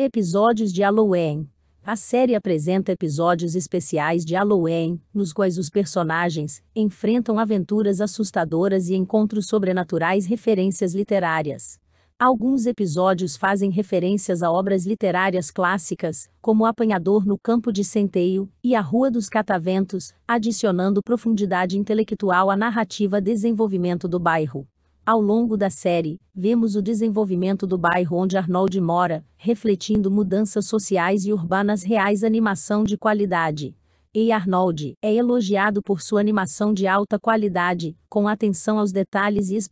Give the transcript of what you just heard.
Episódios de Halloween. A série apresenta episódios especiais de Halloween, nos quais os personagens enfrentam aventuras assustadoras e encontros sobrenaturais referências literárias. Alguns episódios fazem referências a obras literárias clássicas, como O Apanhador no Campo de Centeio e A Rua dos Cataventos, adicionando profundidade intelectual à narrativa desenvolvimento do bairro. Ao longo da série, vemos o desenvolvimento do bairro onde Arnold mora, refletindo mudanças sociais e urbanas reais animação de qualidade. E Arnold é elogiado por sua animação de alta qualidade, com atenção aos detalhes e expressões